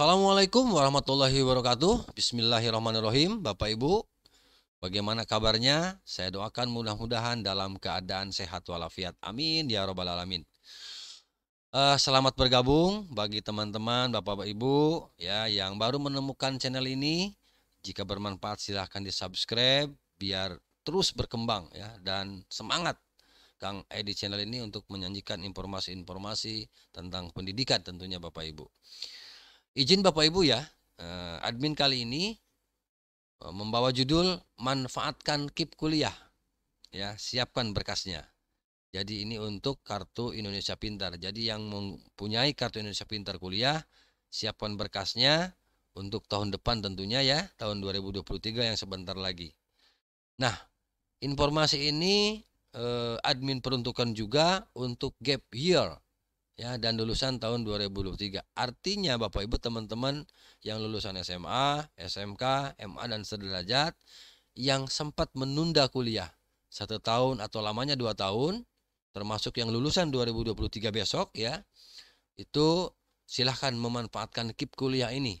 Assalamualaikum warahmatullahi wabarakatuh. Bismillahirrahmanirrahim. Bapak Ibu, bagaimana kabarnya? Saya doakan mudah-mudahan dalam keadaan sehat walafiat. Amin ya Rabbal alamin. Uh, selamat bergabung bagi teman-teman, Bapak Ibu ya yang baru menemukan channel ini. Jika bermanfaat silahkan di-subscribe biar terus berkembang ya dan semangat Kang Edi channel ini untuk menyajikan informasi-informasi tentang pendidikan tentunya Bapak Ibu. Izin Bapak Ibu ya, eh, admin kali ini eh, membawa judul manfaatkan KIP kuliah. Ya, siapkan berkasnya. Jadi ini untuk kartu Indonesia Pintar. Jadi yang mempunyai kartu Indonesia Pintar kuliah, siapkan berkasnya untuk tahun depan tentunya ya, tahun 2023 yang sebentar lagi. Nah, informasi ini eh, admin peruntukan juga untuk gap year ya dan lulusan tahun 2023. Artinya Bapak Ibu teman-teman yang lulusan SMA, SMK, MA dan sederajat yang sempat menunda kuliah satu tahun atau lamanya dua tahun, termasuk yang lulusan 2023 besok ya, itu silahkan memanfaatkan KIP kuliah ini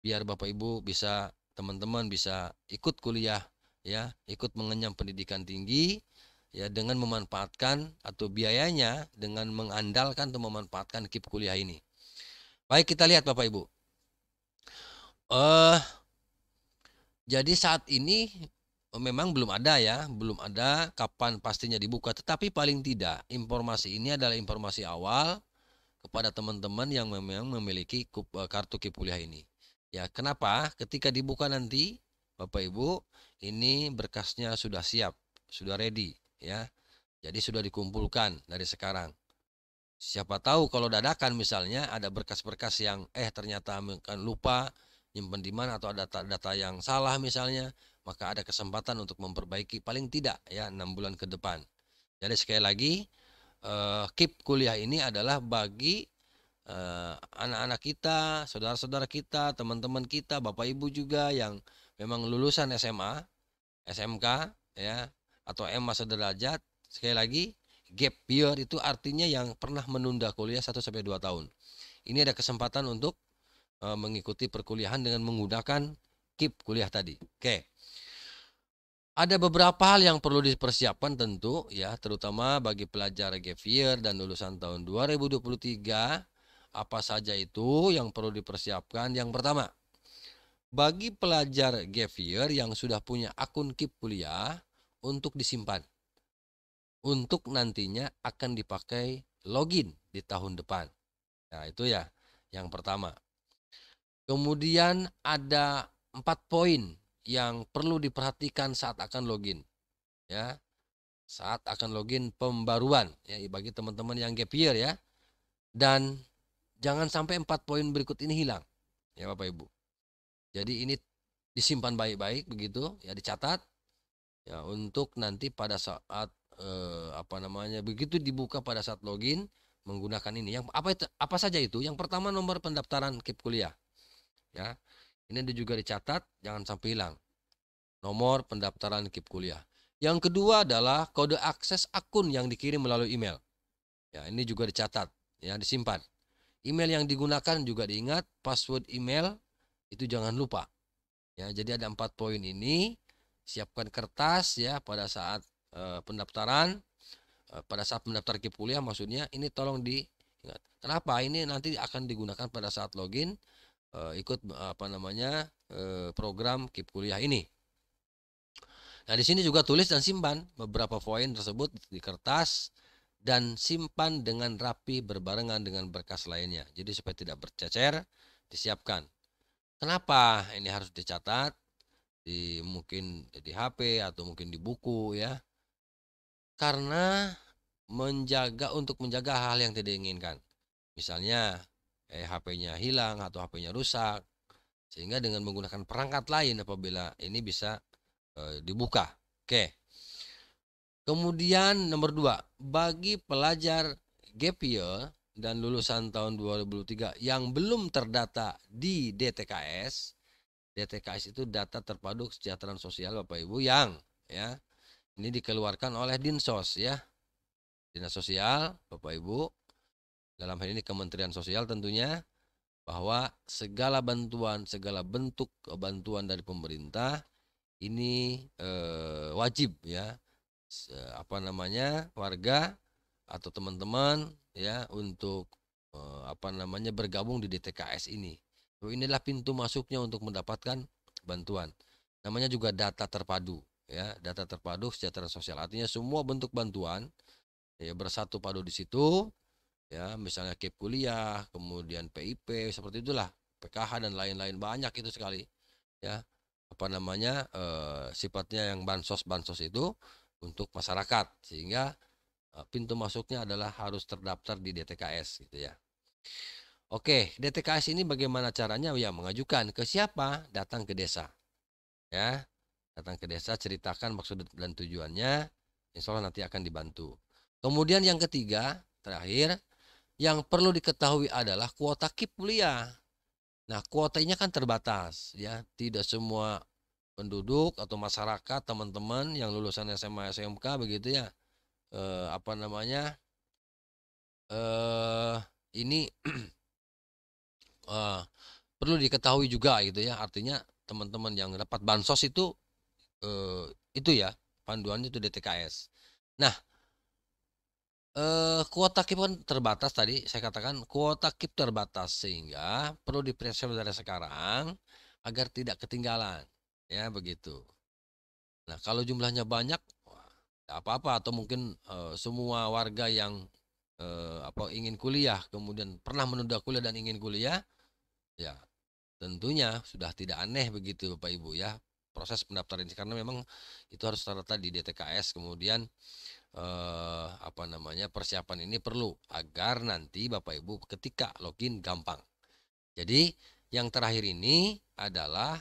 biar Bapak Ibu bisa teman-teman bisa ikut kuliah ya, ikut mengenyam pendidikan tinggi ya dengan memanfaatkan atau biayanya dengan mengandalkan atau memanfaatkan kip kuliah ini. Baik kita lihat Bapak Ibu. Uh, jadi saat ini eh, memang belum ada ya, belum ada kapan pastinya dibuka. Tetapi paling tidak informasi ini adalah informasi awal kepada teman-teman yang memang memiliki eh, kartu kip kuliah ini. Ya, kenapa? Ketika dibuka nanti, Bapak Ibu, ini berkasnya sudah siap, sudah ready ya. Jadi sudah dikumpulkan dari sekarang. Siapa tahu kalau dadakan misalnya ada berkas-berkas yang eh ternyata lupa nyimpen di mana atau ada data-data yang salah misalnya, maka ada kesempatan untuk memperbaiki paling tidak ya enam bulan ke depan. Jadi sekali lagi uh, keep kuliah ini adalah bagi eh, anak-anak uh, kita, saudara-saudara kita, teman-teman kita, bapak ibu juga yang memang lulusan SMA, SMK, ya atau emas sederajat sekali lagi gap year itu artinya yang pernah menunda kuliah 1 sampai 2 tahun. Ini ada kesempatan untuk e, mengikuti perkuliahan dengan menggunakan KIP kuliah tadi. Oke. Ada beberapa hal yang perlu dipersiapkan tentu ya, terutama bagi pelajar gap year dan lulusan tahun 2023 apa saja itu yang perlu dipersiapkan? Yang pertama, bagi pelajar gap year yang sudah punya akun KIP kuliah, untuk disimpan. Untuk nantinya akan dipakai login di tahun depan. Nah, itu ya yang pertama. Kemudian ada empat poin yang perlu diperhatikan saat akan login. Ya. Saat akan login pembaruan ya bagi teman-teman yang gap year ya. Dan jangan sampai empat poin berikut ini hilang. Ya Bapak Ibu. Jadi ini disimpan baik-baik begitu ya dicatat ya untuk nanti pada saat eh, apa namanya begitu dibuka pada saat login menggunakan ini yang apa itu, apa saja itu yang pertama nomor pendaftaran KIP kuliah ya ini juga dicatat jangan sampai hilang nomor pendaftaran KIP kuliah yang kedua adalah kode akses akun yang dikirim melalui email ya ini juga dicatat ya disimpan email yang digunakan juga diingat password email itu jangan lupa ya jadi ada empat poin ini siapkan kertas ya pada saat e, pendaftaran e, pada saat mendaftar ke kuliah maksudnya ini tolong diingat kenapa ini nanti akan digunakan pada saat login e, ikut apa namanya e, program kip kuliah ini nah di sini juga tulis dan simpan beberapa poin tersebut di kertas dan simpan dengan rapi berbarengan dengan berkas lainnya jadi supaya tidak bercecer disiapkan kenapa ini harus dicatat di mungkin di HP atau mungkin di buku ya karena menjaga untuk menjaga hal yang tidak diinginkan misalnya eh, HP-nya hilang atau HP-nya rusak sehingga dengan menggunakan perangkat lain apabila ini bisa eh, dibuka oke kemudian nomor dua bagi pelajar gap year dan lulusan tahun 2003 yang belum terdata di DTKS DTKS itu data terpadu kesejahteraan sosial Bapak Ibu yang ya ini dikeluarkan oleh Dinsos ya. Dinas Sosial Bapak Ibu dalam hal ini Kementerian Sosial tentunya bahwa segala bantuan, segala bentuk bantuan dari pemerintah ini eh, wajib ya eh, apa namanya warga atau teman-teman ya untuk eh, apa namanya bergabung di DTKS ini Oh, inilah pintu masuknya untuk mendapatkan bantuan. Namanya juga data terpadu, ya, data terpadu sejahtera sosial. Artinya semua bentuk bantuan ya bersatu padu di situ, ya, misalnya KIP kuliah, kemudian PIP seperti itulah, PKH dan lain-lain banyak itu sekali, ya, apa namanya E, sifatnya yang bansos bansos itu untuk masyarakat sehingga eh, pintu masuknya adalah harus terdaftar di DTKS gitu ya. Oke, DTKS ini bagaimana caranya? Oh ya, mengajukan ke siapa? Datang ke desa. Ya, datang ke desa, ceritakan maksud dan tujuannya. Insya Allah nanti akan dibantu. Kemudian yang ketiga, terakhir, yang perlu diketahui adalah kuota kuliah. Nah, kuotanya kan terbatas, ya. Tidak semua penduduk atau masyarakat teman-teman yang lulusan SMA SMK begitu ya. Eh, apa namanya? Eh, ini uh, perlu diketahui juga gitu ya artinya teman-teman yang dapat bansos itu uh, itu ya panduannya itu DTKS. Nah uh, kuota KIP kan terbatas tadi saya katakan kuota KIP terbatas sehingga perlu dipersiapkan dari sekarang agar tidak ketinggalan ya begitu. Nah kalau jumlahnya banyak apa-apa atau mungkin uh, semua warga yang uh, apa ingin kuliah kemudian pernah menunda kuliah dan ingin kuliah Ya, tentunya sudah tidak aneh begitu Bapak Ibu ya proses pendaftaran ini karena memang itu harus terdata di DTKS kemudian eh, apa namanya persiapan ini perlu agar nanti Bapak Ibu ketika login gampang. Jadi yang terakhir ini adalah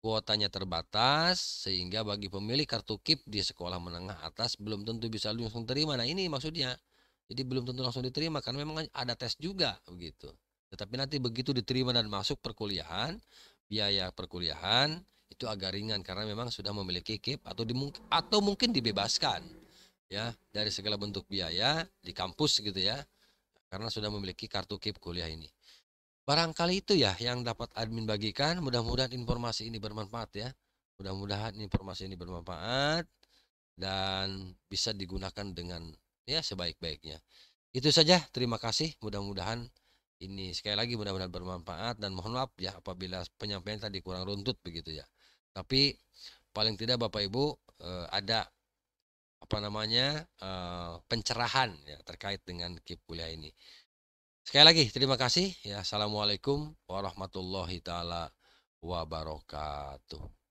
kuotanya terbatas sehingga bagi pemilik kartu KIP di sekolah menengah atas belum tentu bisa langsung terima. Nah, ini maksudnya. Jadi belum tentu langsung diterima karena memang ada tes juga begitu. Tetapi nanti begitu diterima dan masuk perkuliahan, biaya perkuliahan itu agak ringan karena memang sudah memiliki KIP atau di, atau mungkin dibebaskan ya dari segala bentuk biaya di kampus gitu ya. Karena sudah memiliki kartu KIP kuliah ini. Barangkali itu ya yang dapat admin bagikan. Mudah-mudahan informasi ini bermanfaat ya. Mudah-mudahan informasi ini bermanfaat dan bisa digunakan dengan ya sebaik-baiknya. Itu saja, terima kasih. Mudah-mudahan ini sekali lagi benar-benar bermanfaat dan mohon maaf ya apabila penyampaian tadi kurang runtut begitu ya tapi paling tidak bapak ibu eh, ada apa namanya eh, pencerahan ya terkait dengan kip kuliah ini sekali lagi terima kasih ya assalamualaikum warahmatullahi taala wabarakatuh